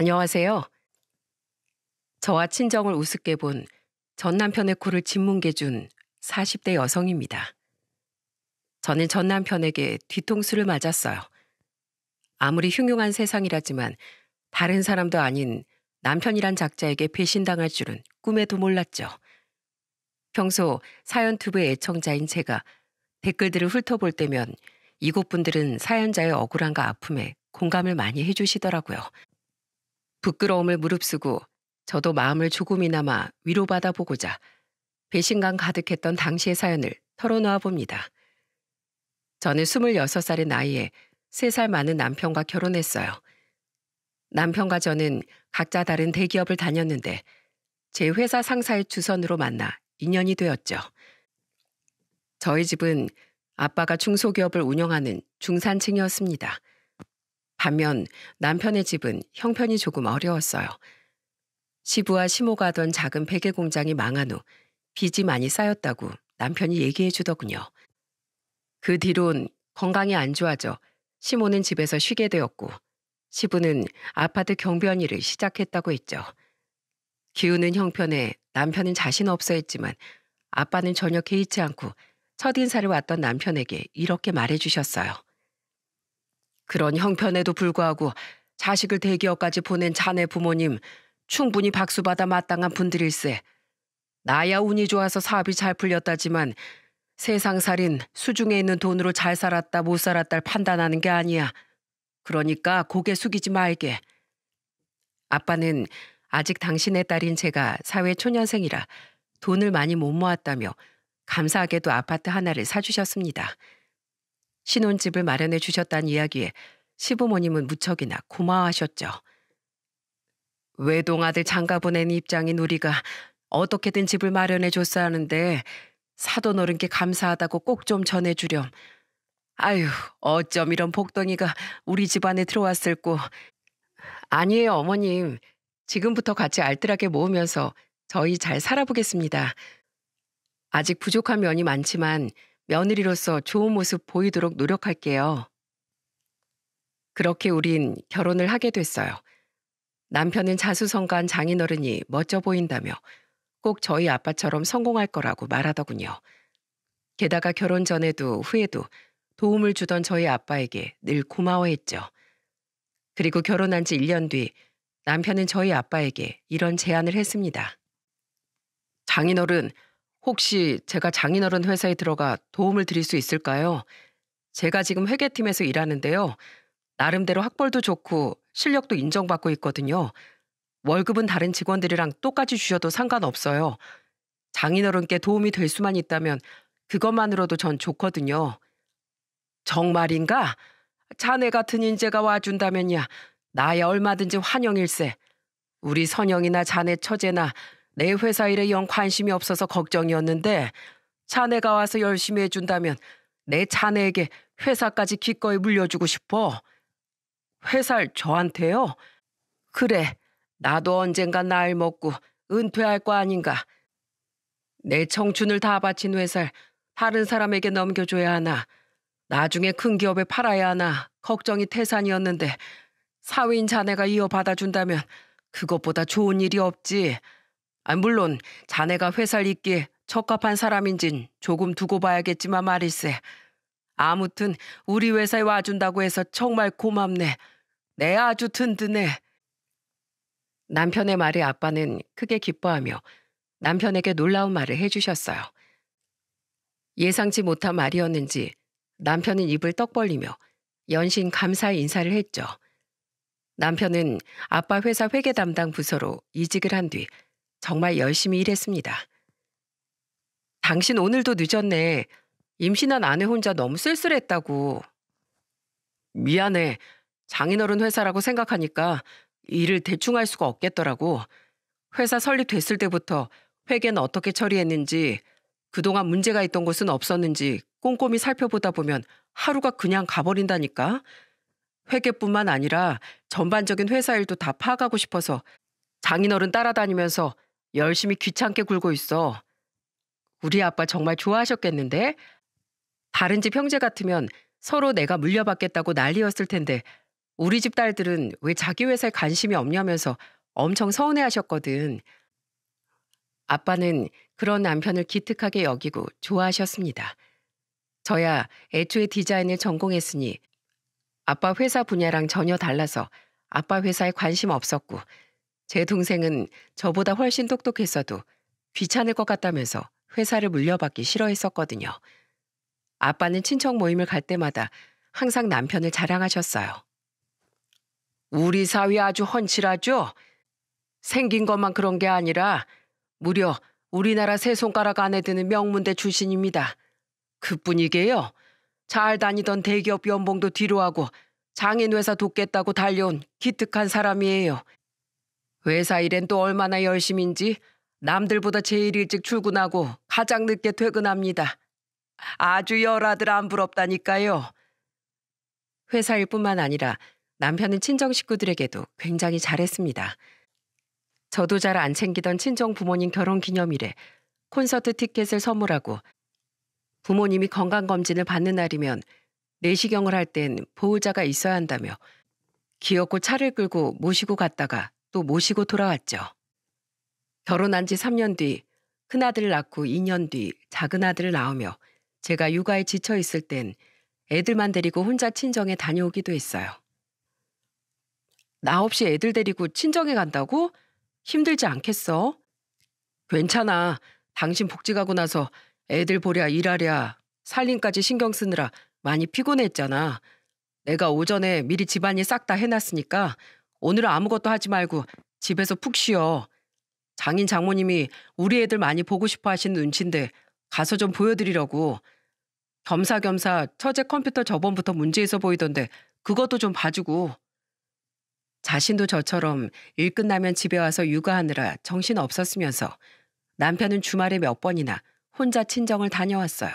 안녕하세요. 저와 친정을 우습게 본 전 남편의 코를 짓뭉개 준 40대 여성입니다. 저는 전 남편에게 뒤통수를 맞았어요. 아무리 흉흉한 세상이라지만 다른 사람도 아닌 남편이란 작자에게 배신당할 줄은 꿈에도 몰랐죠. 평소 사연 투브의 애청자인 제가 댓글들을 훑어볼 때면 이곳 분들은 사연자의 억울함과 아픔에 공감을 많이 해주시더라고요. 부끄러움을 무릅쓰고 저도 마음을 조금이나마 위로받아 보고자 배신감 가득했던 당시의 사연을 털어놓아 봅니다. 저는 26살의 나이에 3살 많은 남편과 결혼했어요. 남편과 저는 각자 다른 대기업을 다녔는데 제 회사 상사의 주선으로 만나 인연이 되었죠. 저희 집은 아빠가 중소기업을 운영하는 중산층이었습니다. 반면 남편의 집은 형편이 조금 어려웠어요. 시부와 시모가 하던 작은 베개 공장이 망한 후 빚이 많이 쌓였다고 남편이 얘기해 주더군요. 그 뒤론 건강이 안 좋아져 시모는 집에서 쉬게 되었고 시부는 아파트 경비원 일을 시작했다고 했죠. 기우는 형편에 남편은 자신 없어 했지만 아빠는 전혀 개의치 않고 첫 인사를 왔던 남편에게 이렇게 말해 주셨어요. 그런 형편에도 불구하고 자식을 대기업까지 보낸 자네 부모님 충분히 박수받아 마땅한 분들일세. 나야 운이 좋아서 사업이 잘 풀렸다지만 세상살인 수중에 있는 돈으로 잘 살았다 못 살았다를 판단하는 게 아니야. 그러니까 고개 숙이지 말게. 아빠는 아직 당신의 딸인 제가 사회 초년생이라 돈을 많이 못 모았다며 감사하게도 아파트 하나를 사주셨습니다. 신혼집을 마련해 주셨다는 이야기에 시부모님은 무척이나 고마워하셨죠. 외동아들 장가 보낸 입장인 우리가 어떻게든 집을 마련해 줬어야 하는데 사돈 어른께 감사하다고 꼭 좀 전해주렴. 아휴 어쩜 이런 복덩이가 우리 집안에 들어왔을꼬. 아니에요, 어머님. 지금부터 같이 알뜰하게 모으면서 저희 잘 살아보겠습니다. 아직 부족한 면이 많지만 며느리로서 좋은 모습 보이도록 노력할게요. 그렇게 우린 결혼을 하게 됐어요. 남편은 자수성가한 장인어른이 멋져 보인다며 꼭 저희 아빠처럼 성공할 거라고 말하더군요. 게다가 결혼 전에도 후에도 도움을 주던 저희 아빠에게 늘 고마워했죠. 그리고 결혼한 지 1년 뒤 남편은 저희 아빠에게 이런 제안을 했습니다. 장인어른, 혹시 제가 장인어른 회사에 들어가 도움을 드릴 수 있을까요? 제가 지금 회계팀에서 일하는데요. 나름대로 학벌도 좋고 실력도 인정받고 있거든요. 월급은 다른 직원들이랑 똑같이 주셔도 상관없어요. 장인어른께 도움이 될 수만 있다면 그것만으로도 전 좋거든요. 정말인가? 자네 같은 인재가 와준다면야 나야 얼마든지 환영일세. 우리 선영이나 자네 처제나 내 회사 일에 영 관심이 없어서 걱정이었는데 자네가 와서 열심히 해준다면 내 자네에게 회사까지 기꺼이 물려주고 싶어. 회사를 저한테요? 그래, 나도 언젠가 날 먹고 은퇴할 거 아닌가. 내 청춘을 다 바친 회사를 다른 사람에게 넘겨줘야 하나. 나중에 큰 기업에 팔아야 하나 걱정이 태산이었는데 사위인 자네가 이어받아준다면 그것보다 좋은 일이 없지. 아, 물론 자네가 회사를 있기에 적합한 사람인진 조금 두고 봐야겠지만 말일세. 아무튼 우리 회사에 와준다고 해서 정말 고맙네. 내 아주 든든해. 남편의 말에 아빠는 크게 기뻐하며 남편에게 놀라운 말을 해주셨어요. 예상치 못한 말이었는지 남편은 입을 떡 벌리며 연신 감사의 인사를 했죠. 남편은 아빠 회사 회계 담당 부서로 이직을 한뒤 정말 열심히 일했습니다. 당신 오늘도 늦었네. 임신한 아내 혼자 너무 쓸쓸했다고. 미안해. 장인어른 회사라고 생각하니까 일을 대충 할 수가 없겠더라고. 회사 설립됐을 때부터 회계는 어떻게 처리했는지, 그동안 문제가 있던 곳은 없었는지 꼼꼼히 살펴보다 보면 하루가 그냥 가버린다니까. 회계뿐만 아니라 전반적인 회사 일도 다 파악하고 싶어서 장인어른 따라다니면서 열심히 귀찮게 굴고 있어. 우리 아빠 정말 좋아하셨겠는데? 다른 집 형제 같으면 서로 내가 물려받겠다고 난리였을 텐데 우리 집 딸들은 왜 자기 회사에 관심이 없냐면서 엄청 서운해 하셨거든. 아빠는 그런 남편을 기특하게 여기고 좋아하셨습니다. 저야 애초에 디자인을 전공했으니 아빠 회사 분야랑 전혀 달라서 아빠 회사에 관심 없었고 제 동생은 저보다 훨씬 똑똑했어도 귀찮을 것 같다면서 회사를 물려받기 싫어했었거든요. 아빠는 친척 모임을 갈 때마다 항상 남편을 자랑하셨어요. 우리 사위 아주 헌칠하죠? 생긴 것만 그런 게 아니라 무려 우리나라 세 손가락 안에 드는 명문대 출신입니다. 그뿐이게요. 잘 다니던 대기업 연봉도 뒤로 하고 장인회사 돕겠다고 달려온 기특한 사람이에요. 회사 일엔 또 얼마나 열심인지 남들보다 제일 일찍 출근하고 가장 늦게 퇴근합니다. 아주 열아들 안 부럽다니까요. 회사 일뿐만 아니라 남편은 친정 식구들에게도 굉장히 잘했습니다. 저도 잘 안 챙기던 친정 부모님 결혼 기념일에 콘서트 티켓을 선물하고 부모님이 건강검진을 받는 날이면 내시경을 할 땐 보호자가 있어야 한다며 귀엽고 차를 끌고 모시고 갔다가 또 모시고 돌아왔죠. 결혼한 지 3년 뒤, 큰아들을 낳고 2년 뒤 작은아들을 낳으며 제가 육아에 지쳐 있을 땐 애들만 데리고 혼자 친정에 다녀오기도 했어요. 나 없이 애들 데리고 친정에 간다고? 힘들지 않겠어? 괜찮아. 당신 복직하고 나서 애들 보랴 일하랴 살림까지 신경 쓰느라 많이 피곤했잖아. 내가 오전에 미리 집안일 싹 다 해놨으니까 오늘은 아무것도 하지 말고 집에서 푹 쉬어. 장인 장모님이 우리 애들 많이 보고 싶어 하시는 눈치인데 가서 좀 보여드리려고. 겸사겸사 처제 컴퓨터 저번부터 문제 있어 보이던데 그것도 좀 봐주고. 자신도 저처럼 일 끝나면 집에 와서 육아하느라 정신 없었으면서 남편은 주말에 몇 번이나 혼자 친정을 다녀왔어요.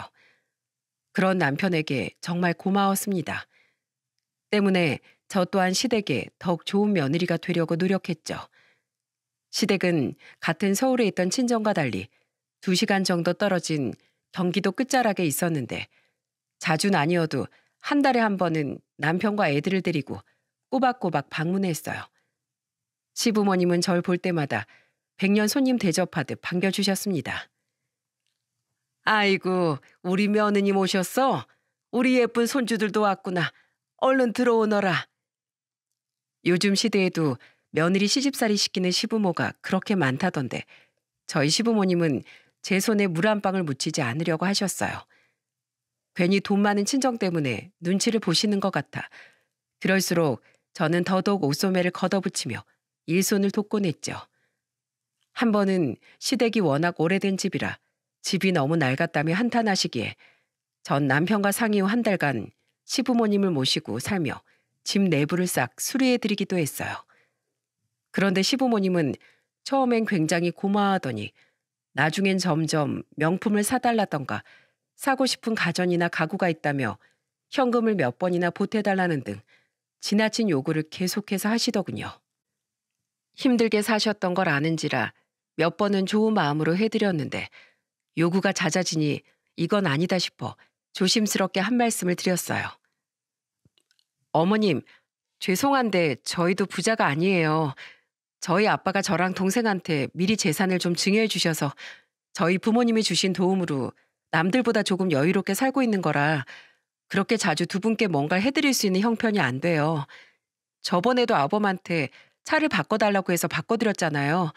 그런 남편에게 정말 고마웠습니다. 때문에 저 또한 시댁에 더욱 좋은 며느리가 되려고 노력했죠. 시댁은 같은 서울에 있던 친정과 달리 2시간 정도 떨어진 경기도 끝자락에 있었는데 자주 아니어도 한 달에 한 번은 남편과 애들을 데리고 꼬박꼬박 방문했어요. 시부모님은 절 볼 때마다 백년 손님 대접하듯 반겨주셨습니다. 아이고, 우리 며느님 오셨어? 우리 예쁜 손주들도 왔구나. 얼른 들어오너라. 요즘 시대에도 며느리 시집살이 시키는 시부모가 그렇게 많다던데 저희 시부모님은 제 손에 물 한 방울 묻히지 않으려고 하셨어요. 괜히 돈 많은 친정 때문에 눈치를 보시는 것 같아 그럴수록 저는 더더욱 옷소매를 걷어붙이며 일손을 돕곤 했죠. 한 번은 시댁이 워낙 오래된 집이라 집이 너무 낡았다며 한탄하시기에 전 남편과 상의 후 한 달간 시부모님을 모시고 살며 집 내부를 싹 수리해드리기도 했어요. 그런데 시부모님은 처음엔 굉장히 고마워하더니 나중엔 점점 명품을 사달라던가 사고 싶은 가전이나 가구가 있다며 현금을 몇 번이나 보태달라는 등 지나친 요구를 계속해서 하시더군요. 힘들게 사셨던 걸 아는지라 몇 번은 좋은 마음으로 해드렸는데 요구가 잦아지니 이건 아니다 싶어 조심스럽게 한 말씀을 드렸어요. 어머님, 죄송한데 저희도 부자가 아니에요. 저희 아빠가 저랑 동생한테 미리 재산을 좀 증여해 주셔서 저희 부모님이 주신 도움으로 남들보다 조금 여유롭게 살고 있는 거라 그렇게 자주 두 분께 뭔가 해드릴 수 있는 형편이 안 돼요. 저번에도 아범한테 차를 바꿔달라고 해서 바꿔드렸잖아요.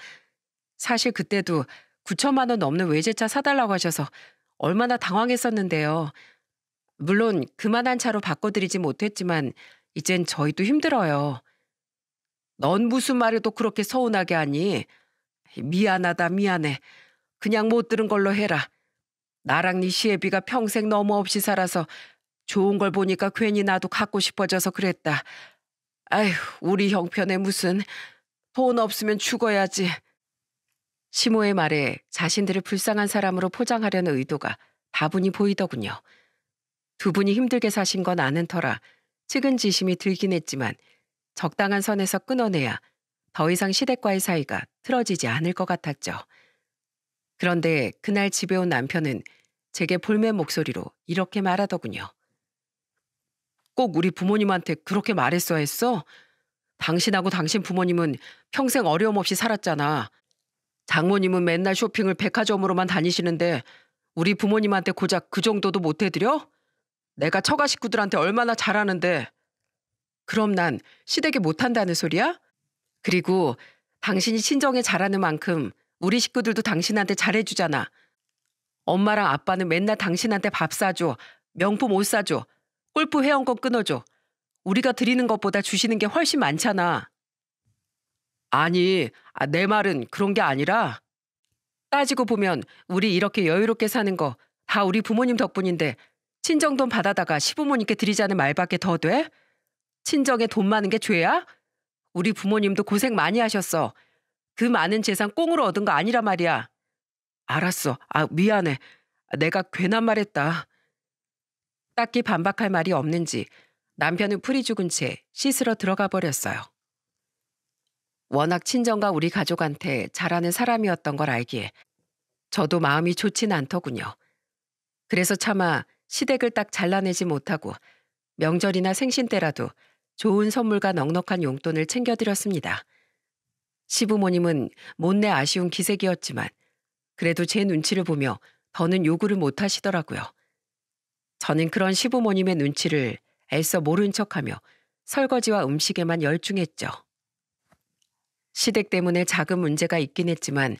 사실 그때도 9천만 원 넘는 외제차 사달라고 하셔서 얼마나 당황했었는데요. 물론 그만한 차로 바꿔드리지 못했지만 이젠 저희도 힘들어요. 넌 무슨 말을 또 그렇게 서운하게 하니? 미안하다 미안해. 그냥 못 들은 걸로 해라. 나랑 네 시애비가 평생 너무 없이 살아서 좋은 걸 보니까 괜히 나도 갖고 싶어져서 그랬다. 아휴 우리 형편에 무슨 돈 없으면 죽어야지. 시모의 말에 자신들을 불쌍한 사람으로 포장하려는 의도가 다분히 보이더군요. 두 분이 힘들게 사신 건 아는 터라 측은지심이 들긴 했지만 적당한 선에서 끊어내야 더 이상 시댁과의 사이가 틀어지지 않을 것 같았죠. 그런데 그날 집에 온 남편은 제게 볼멘 목소리로 이렇게 말하더군요. 꼭 우리 부모님한테 그렇게 말했어 했어? 당신하고 당신 부모님은 평생 어려움 없이 살았잖아. 장모님은 맨날 쇼핑을 백화점으로만 다니시는데 우리 부모님한테 고작 그 정도도 못 해드려? 내가 처가 식구들한테 얼마나 잘하는데. 그럼 난 시댁에 못한다는 소리야? 그리고 당신이 친정에 잘하는 만큼 우리 식구들도 당신한테 잘해주잖아. 엄마랑 아빠는 맨날 당신한테 밥 사줘, 명품 옷 사줘, 골프 회원권 끊어줘. 우리가 드리는 것보다 주시는 게 훨씬 많잖아. 아니, 아, 내 말은 그런 게 아니라 따지고 보면 우리 이렇게 여유롭게 사는 거 다 우리 부모님 덕분인데 친정돈 받아다가 시부모님께 드리자는 말밖에 더 돼? 친정에 돈 많은 게 죄야? 우리 부모님도 고생 많이 하셨어. 그 많은 재산 꽁으로 얻은 거 아니라 말이야. 알았어. 아, 미안해. 내가 괜한 말 했다. 딱히 반박할 말이 없는지 남편은 풀이 죽은 채 씻으러 들어가 버렸어요. 워낙 친정과 우리 가족한테 잘하는 사람이었던 걸 알기에 저도 마음이 좋진 않더군요. 그래서 차마 시댁을 딱 잘라내지 못하고 명절이나 생신 때라도 좋은 선물과 넉넉한 용돈을 챙겨드렸습니다. 시부모님은 못내 아쉬운 기색이었지만 그래도 제 눈치를 보며 더는 요구를 못 하시더라고요. 저는 그런 시부모님의 눈치를 애써 모른 척하며 설거지와 음식에만 열중했죠. 시댁 때문에 작은 문제가 있긴 했지만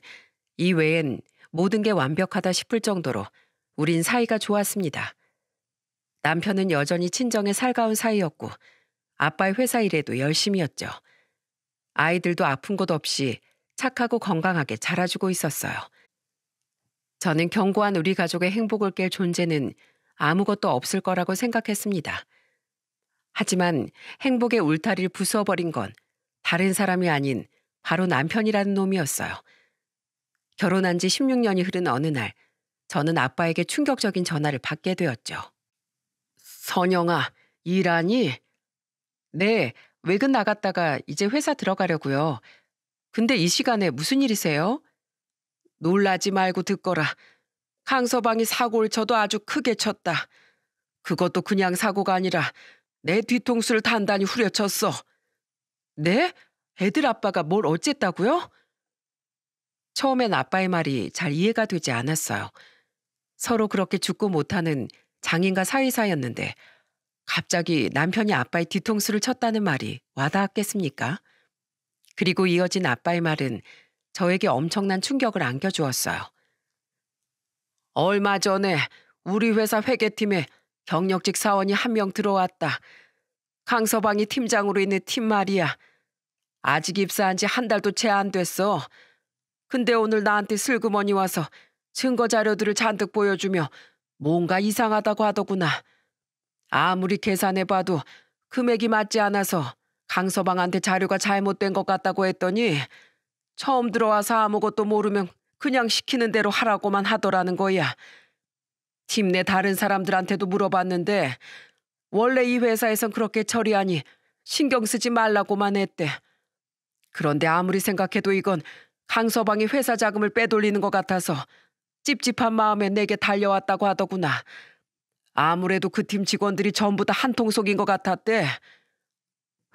이 외엔 모든 게 완벽하다 싶을 정도로 우린 사이가 좋았습니다. 남편은 여전히 친정에 살가운 사이였고 아빠의 회사 일에도 열심이었죠. 아이들도 아픈 곳 없이 착하고 건강하게 자라주고 있었어요. 저는 견고한 우리 가족의 행복을 깰 존재는 아무것도 없을 거라고 생각했습니다. 하지만 행복의 울타리를 부숴버린 건 다른 사람이 아닌 바로 남편이라는 놈이었어요. 결혼한 지 16년이 흐른 어느 날, 저는 아빠에게 충격적인 전화를 받게 되었죠. 선영아, 일하니? 네, 외근 나갔다가 이제 회사 들어가려고요. 근데 이 시간에 무슨 일이세요? 놀라지 말고 듣거라. 강서방이 사고를 쳐도 아주 크게 쳤다. 그것도 그냥 사고가 아니라 내 뒤통수를 단단히 후려쳤어. 네? 애들 아빠가 뭘 어쨌다고요? 처음엔 아빠의 말이 잘 이해가 되지 않았어요. 서로 그렇게 죽고 못하는 장인과 사이사였는데 갑자기 남편이 아빠의 뒤통수를 쳤다는 말이 와닿았겠습니까? 그리고 이어진 아빠의 말은 저에게 엄청난 충격을 안겨주었어요. 얼마 전에 우리 회사 회계팀에 경력직 사원이 한 명 들어왔다. 강서방이 팀장으로 있는 팀 말이야. 아직 입사한 지 한 달도 채 안 됐어. 근데 오늘 나한테 슬그머니 와서 증거 자료들을 잔뜩 보여주며 뭔가 이상하다고 하더구나. 아무리 계산해봐도 금액이 맞지 않아서 강서방한테 자료가 잘못된 것 같다고 했더니 처음 들어와서 아무것도 모르면 그냥 시키는 대로 하라고만 하더라는 거야. 팀 내 다른 사람들한테도 물어봤는데 원래 이 회사에선 그렇게 처리하니 신경 쓰지 말라고만 했대. 그런데 아무리 생각해도 이건 강서방이 회사 자금을 빼돌리는 것 같아서 찝찝한 마음에 내게 달려왔다고 하더구나. 아무래도 그 팀 직원들이 전부 다 한통 속인 것 같았대.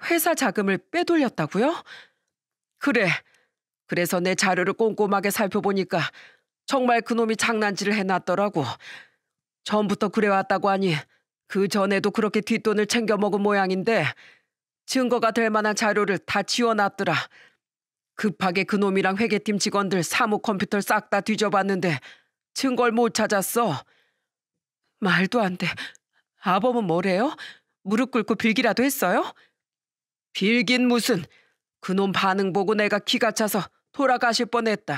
회사 자금을 빼돌렸다고요? 그래. 그래서 내 자료를 꼼꼼하게 살펴보니까 정말 그놈이 장난질을 해놨더라고. 전부터 그래왔다고 하니 그 전에도 그렇게 뒷돈을 챙겨 먹은 모양인데 증거가 될 만한 자료를 다 지워놨더라. 급하게 그놈이랑 회계팀 직원들 사무 컴퓨터 싹 다 뒤져봤는데 증거를 못 찾았어. 말도 안 돼. 아범은 뭐래요? 무릎 꿇고 빌기라도 했어요? 빌긴 무슨. 그놈 반응 보고 내가 키가 차서 돌아가실 뻔했다.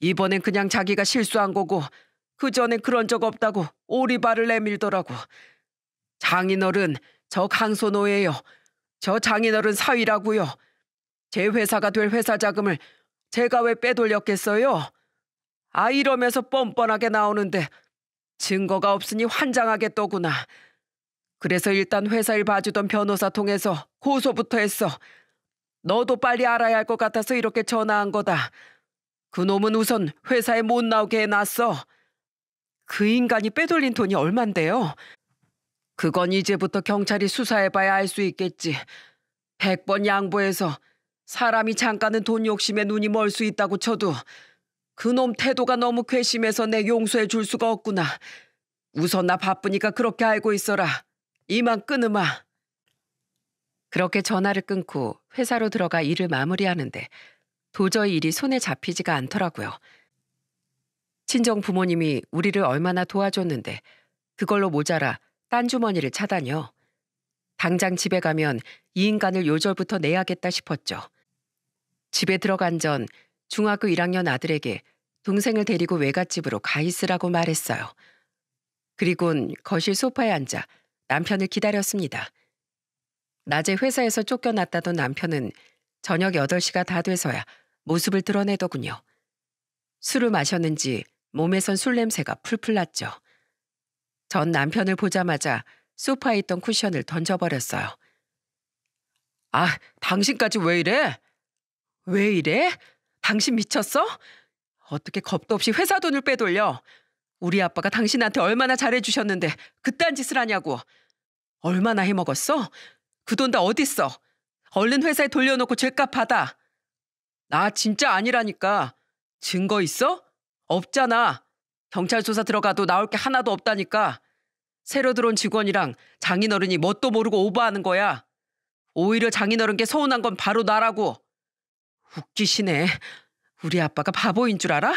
이번엔 그냥 자기가 실수한 거고 그전엔 그런 적 없다고 오리발을 내밀더라고. 장인어른 저 강소노예요. 저 장인어른 사위라고요. 제 회사가 될 회사 자금을 제가 왜 빼돌렸겠어요? 아이러면서 뻔뻔하게 나오는데 증거가 없으니 환장하게떠구나 그래서 일단 회사 일 봐주던 변호사 통해서 고소부터 했어. 너도 빨리 알아야 할 것 같아서 이렇게 전화한 거다. 그놈은 우선 회사에 못 나오게 해놨어. 그 인간이 빼돌린 돈이 얼만데요? 그건 이제부터 경찰이 수사해봐야 알 수 있겠지. 백번 양보해서 사람이 잠깐은 돈 욕심에 눈이 멀 수 있다고 쳐도 그놈 태도가 너무 괘씸해서 내 용서해 줄 수가 없구나. 우선 나 바쁘니까 그렇게 알고 있어라. 이만 끊으마. 그렇게 전화를 끊고 회사로 들어가 일을 마무리하는데 도저히 일이 손에 잡히지가 않더라고요. 친정 부모님이 우리를 얼마나 도와줬는데 그걸로 모자라 딴 주머니를 차다녀. 당장 집에 가면 이 인간을 요절부터 내야겠다 싶었죠. 집에 들어간 전 중학교 1학년 아들에게 동생을 데리고 외갓집으로 가 있으라고 말했어요. 그리곤 거실 소파에 앉아 남편을 기다렸습니다. 낮에 회사에서 쫓겨났다던 남편은 저녁 8시가 다 돼서야 모습을 드러내더군요. 술을 마셨는지 몸에선 술 냄새가 풀풀 났죠. 전 남편을 보자마자 소파에 있던 쿠션을 던져버렸어요. 아, 당신까지 왜 이래? 왜 이래? 당신 미쳤어? 어떻게 겁도 없이 회사 돈을 빼돌려? 우리 아빠가 당신한테 얼마나 잘해주셨는데 그딴 짓을 하냐고. 얼마나 해먹었어? 그 돈 다 어딨어? 얼른 회사에 돌려놓고 죄값 받아. 나 진짜 아니라니까. 증거 있어? 없잖아. 경찰 조사 들어가도 나올 게 하나도 없다니까. 새로 들어온 직원이랑 장인어른이 뭣도 모르고 오버하는 거야. 오히려 장인어른께 서운한 건 바로 나라고. 웃기시네. 우리 아빠가 바보인 줄 알아?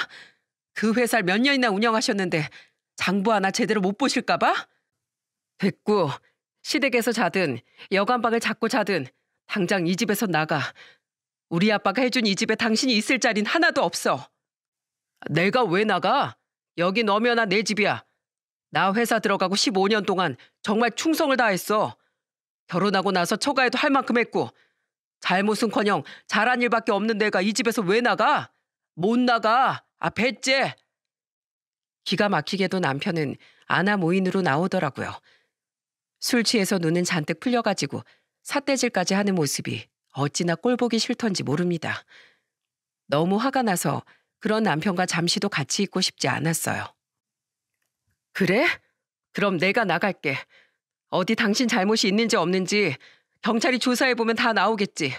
그 회사를 몇 년이나 운영하셨는데 장부 하나 제대로 못 보실까봐? 됐고 시댁에서 자든 여관방을 잡고 자든 당장 이 집에서 나가. 우리 아빠가 해준 이 집에 당신이 있을 자린 하나도 없어. 내가 왜 나가? 여기너면한내 집이야. 나 회사 들어가고 15년 동안 정말 충성을 다했어. 결혼하고 나서 처가에도 할 만큼 했고 잘못은커녕 잘한 일밖에 없는 내가 이 집에서 왜 나가? 못 나가. 아 배째. 기가 막히게도 남편은 아나 모인으로 나오더라고요. 술 취해서 눈은 잔뜩 풀려가지고 사대질까지 하는 모습이 어찌나 꼴보기 싫던지 모릅니다. 너무 화가 나서 그런 남편과 잠시도 같이 있고 싶지 않았어요. 그래? 그럼 내가 나갈게. 어디 당신 잘못이 있는지 없는지 경찰이 조사해보면 다 나오겠지.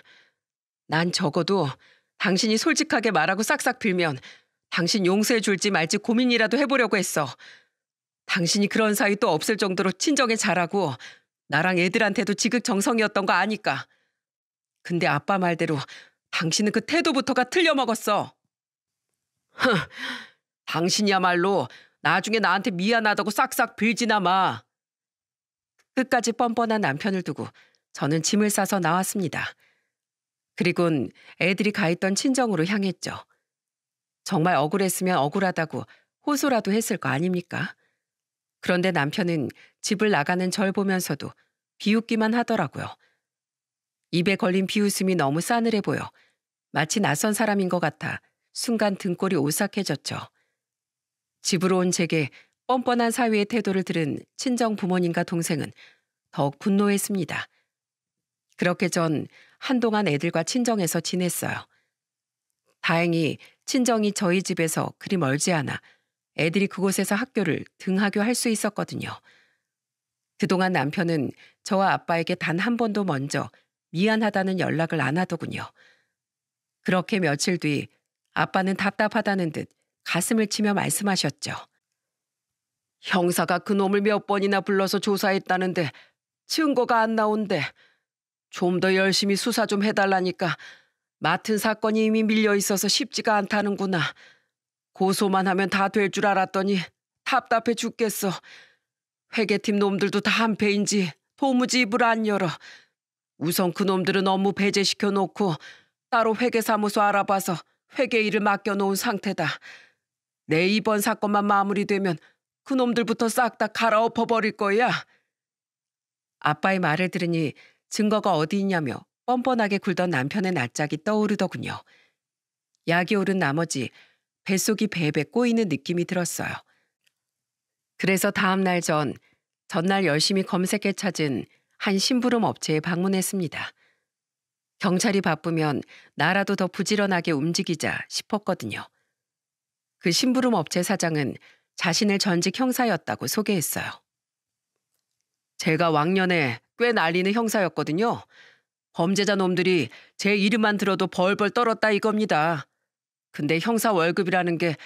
난 적어도 당신이 솔직하게 말하고 싹싹 빌면 당신 용서해줄지 말지 고민이라도 해보려고 했어. 당신이 그런 사이 또 없을 정도로 친정에 잘하고 나랑 애들한테도 지극정성이었던 거 아니까. 근데 아빠 말대로 당신은 그 태도부터가 틀려먹었어. 흥, 당신이야말로 나중에 나한테 미안하다고 싹싹 빌지나 마. 끝까지 뻔뻔한 남편을 두고 저는 짐을 싸서 나왔습니다. 그리곤 애들이 가 있던 친정으로 향했죠. 정말 억울했으면 억울하다고 호소라도 했을 거 아닙니까? 그런데 남편은 집을 나가는 절 보면서도 비웃기만 하더라고요. 입에 걸린 비웃음이 너무 싸늘해 보여 마치 낯선 사람인 것 같아 순간 등골이 오싹해졌죠. 집으로 온 제게 뻔뻔한 사위의 태도를 들은 친정 부모님과 동생은 더욱 분노했습니다. 그렇게 전 한동안 애들과 친정에서 지냈어요. 다행히 친정이 저희 집에서 그리 멀지 않아 애들이 그곳에서 학교를 등하교할 수 있었거든요. 그동안 남편은 저와 아빠에게 단 한 번도 먼저 미안하다는 연락을 안 하더군요. 그렇게 며칠 뒤 아빠는 답답하다는 듯 가슴을 치며 말씀하셨죠. 형사가 그놈을 몇 번이나 불러서 조사했다는데 증거가 안 나온대. 좀더 열심히 수사 좀 해달라니까 맡은 사건이 이미 밀려 있어서 쉽지가 않다는구나. 고소만 하면 다 될 줄 알았더니 답답해 죽겠어. 회계팀 놈들도 다 한패인지 도무지 입을 안 열어. 우선 그놈들은 업무 배제시켜 놓고 따로 회계사무소 알아봐서 회계 일을 맡겨놓은 상태다. 내 이번 사건만 마무리되면 그놈들부터 싹 다 갈아엎어버릴 거야. 아빠의 말을 들으니 증거가 어디 있냐며 뻔뻔하게 굴던 남편의 낯짝이 떠오르더군요. 약이 오른 나머지 뱃속이 베베 꼬이는 느낌이 들었어요. 그래서 다음 날 전, 전날 열심히 검색해 찾은 한 심부름 업체에 방문했습니다. 경찰이 바쁘면 나라도 더 부지런하게 움직이자 싶었거든요. 그 심부름 업체 사장은 자신을 전직 형사였다고 소개했어요. 제가 왕년에 꽤 날리는 형사였거든요. 범죄자 놈들이 제 이름만 들어도 벌벌 떨었다 이겁니다. 근데 형사 월급이라는 게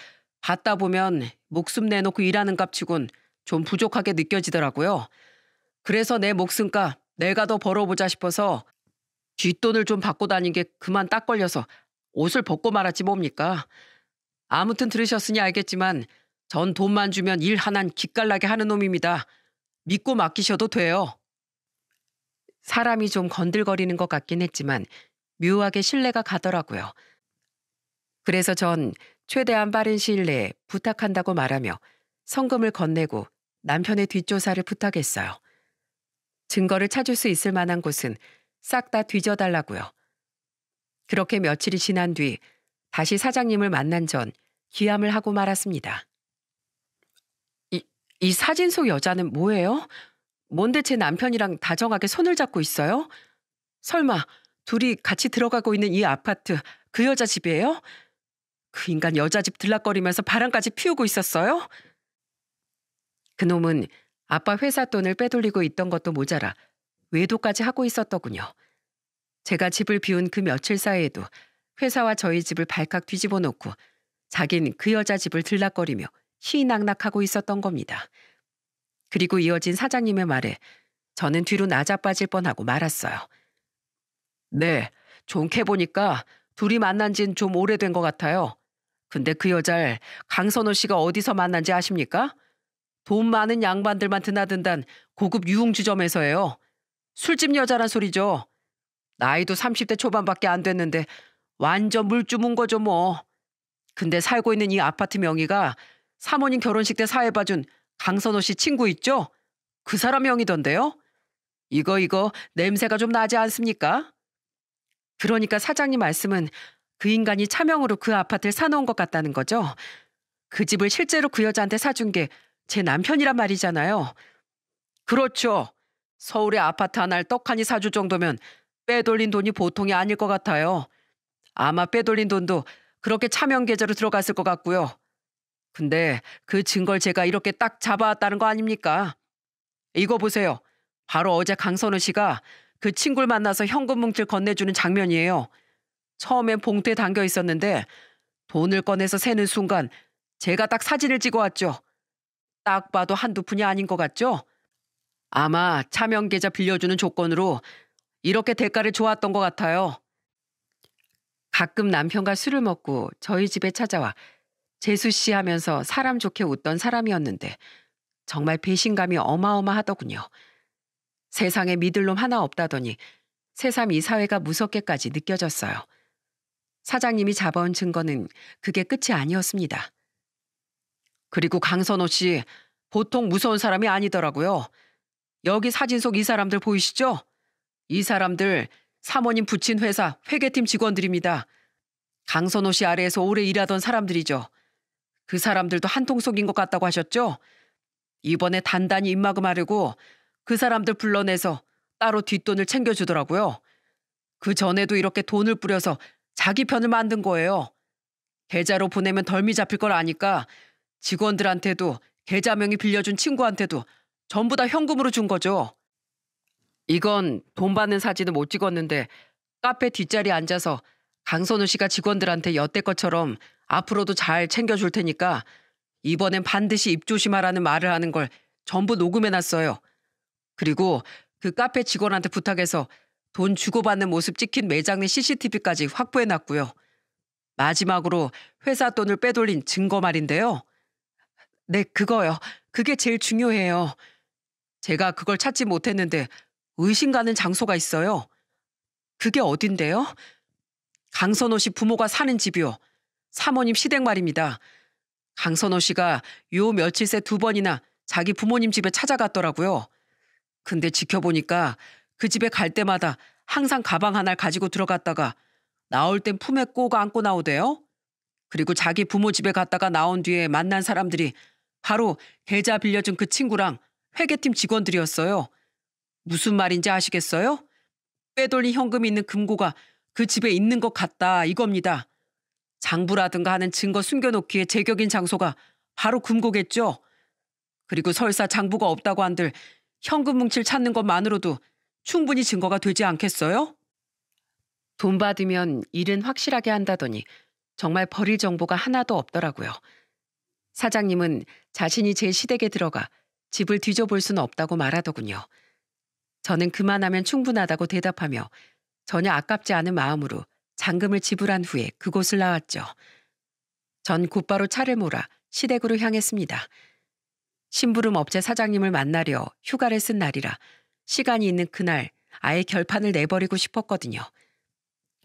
받다 보면 목숨 내놓고 일하는 값치곤 좀 부족하게 느껴지더라고요. 그래서 내 목숨값 내가 더 벌어보자 싶어서 뒷돈을 좀 받고 다닌 게 그만 딱 걸려서 옷을 벗고 말았지 뭡니까. 아무튼 들으셨으니 알겠지만 전 돈만 주면 일 하나는 기깔나게 하는 놈입니다. 믿고 맡기셔도 돼요. 사람이 좀 건들거리는 것 같긴 했지만 묘하게 신뢰가 가더라고요. 그래서 전 최대한 빠른 시일 내에 부탁한다고 말하며 성금을 건네고 남편의 뒷조사를 부탁했어요. 증거를 찾을 수 있을 만한 곳은 싹 다 뒤져달라고요. 그렇게 며칠이 지난 뒤 다시 사장님을 만난 전 기함을 하고 말았습니다. 이, 이 사진 속 여자는 뭐예요? 뭔데 제 남편이랑 다정하게 손을 잡고 있어요? 설마 둘이 같이 들어가고 있는 이 아파트 그 여자 집이에요? 그 인간 여자 집 들락거리면서 바람까지 피우고 있었어요? 그놈은 아빠 회사 돈을 빼돌리고 있던 것도 모자라 외도까지 하고 있었더군요. 제가 집을 비운 그 며칠 사이에도 회사와 저희 집을 발칵 뒤집어 놓고 자긴 그 여자 집을 들락거리며 희낙낙하고 있었던 겁니다. 그리고 이어진 사장님의 말에 저는 뒤로 낮아빠질 뻔하고 말았어요. 네, 좋게 보니까 둘이 만난 지는 좀 오래된 것 같아요. 근데 그 여잘 강선호 씨가 어디서 만난지 아십니까? 돈 많은 양반들만 드나든단 고급 유흥주점에서예요. 술집 여자란 소리죠. 나이도 30대 초반밖에 안 됐는데 완전 물주문 거죠 뭐. 근데 살고 있는 이 아파트 명의가 사모님 결혼식 때 사회봐준 강선호 씨 친구 있죠? 그 사람 형이던데요 이거 이거 냄새가 좀 나지 않습니까? 그러니까 사장님 말씀은 그 인간이 차명으로 그 아파트를 사놓은 것 같다는 거죠. 그 집을 실제로 그 여자한테 사준 게 제 남편이란 말이잖아요. 그렇죠. 서울의 아파트 하나를 떡하니 사줄 정도면 빼돌린 돈이 보통이 아닐 것 같아요. 아마 빼돌린 돈도 그렇게 차명 계좌로 들어갔을 것 같고요. 근데 그 증거를 제가 이렇게 딱 잡아왔다는 거 아닙니까? 이거 보세요. 바로 어제 강선우 씨가 그 친구를 만나서 현금 뭉치를 건네주는 장면이에요. 처음엔 봉투에 담겨 있었는데 돈을 꺼내서 세는 순간 제가 딱 사진을 찍어왔죠. 딱 봐도 한두 푼이 아닌 것 같죠? 아마 차명 계좌 빌려주는 조건으로 이렇게 대가를 좋았던 것 같아요. 가끔 남편과 술을 먹고 저희 집에 찾아와 재수 씨 하면서 사람 좋게 웃던 사람이었는데 정말 배신감이 어마어마하더군요. 세상에 믿을 놈 하나 없다더니 새삼 이 사회가 무섭게까지 느껴졌어요. 사장님이 잡아온 증거는 그게 끝이 아니었습니다. 그리고 강선호 씨, 보통 무서운 사람이 아니더라고요. 여기 사진 속 이 사람들 보이시죠? 이 사람들 사모님 부친 회사 회계팀 직원들입니다. 강선호 씨 아래에서 오래 일하던 사람들이죠. 그 사람들도 한통 속인 것 같다고 하셨죠? 이번에 단단히 입막음하려고 그 사람들 불러내서 따로 뒷돈을 챙겨주더라고요. 그 전에도 이렇게 돈을 뿌려서 자기 편을 만든 거예요. 계좌로 보내면 덜미 잡힐 걸 아니까 직원들한테도 계좌명이 빌려준 친구한테도 전부 다 현금으로 준 거죠. 이건 돈 받는 사진은못 찍었는데 카페 뒷자리에 앉아서 강선우 씨가 직원들한테 여태 것처럼 앞으로도 잘 챙겨줄 테니까 이번엔 반드시 입조심하라는 말을 하는 걸 전부 녹음해놨어요. 그리고 그 카페 직원한테 부탁해서 돈 주고받는 모습 찍힌 매장 의 CCTV까지 확보해놨고요. 마지막으로 회사 돈을 빼돌린 증거 말인데요. 네, 그거요. 그게 제일 중요해요. 제가 그걸 찾지 못했는데 의심 가는 장소가 있어요. 그게 어딘데요? 강선호 씨 부모가 사는 집이요. 사모님 시댁 말입니다. 강선호 씨가 요 며칠 새 두 번이나 자기 부모님 집에 찾아갔더라고요. 근데 지켜보니까 그 집에 갈 때마다 항상 가방 하나를 가지고 들어갔다가 나올 땐 품에 꼭 안고 나오대요. 그리고 자기 부모 집에 갔다가 나온 뒤에 만난 사람들이 바로 계좌 빌려준 그 친구랑 회계팀 직원들이었어요. 무슨 말인지 아시겠어요? 빼돌린 현금이 있는 금고가 그 집에 있는 것 같다 이겁니다. 장부라든가 하는 증거 숨겨놓기에 제격인 장소가 바로 금고겠죠. 그리고 설사 장부가 없다고 한들 현금 뭉칠 찾는 것만으로도 충분히 증거가 되지 않겠어요? 돈 받으면 일은 확실하게 한다더니 정말 버릴 정보가 하나도 없더라고요. 사장님은 자신이 제 시댁에 들어가 집을 뒤져볼 수는 없다고 말하더군요. 저는 그만하면 충분하다고 대답하며 전혀 아깝지 않은 마음으로 잔금을 지불한 후에 그곳을 나왔죠. 전 곧바로 차를 몰아 시댁으로 향했습니다. 심부름 업체 사장님을 만나려 휴가를 쓴 날이라 시간이 있는 그날 아예 결판을 내버리고 싶었거든요.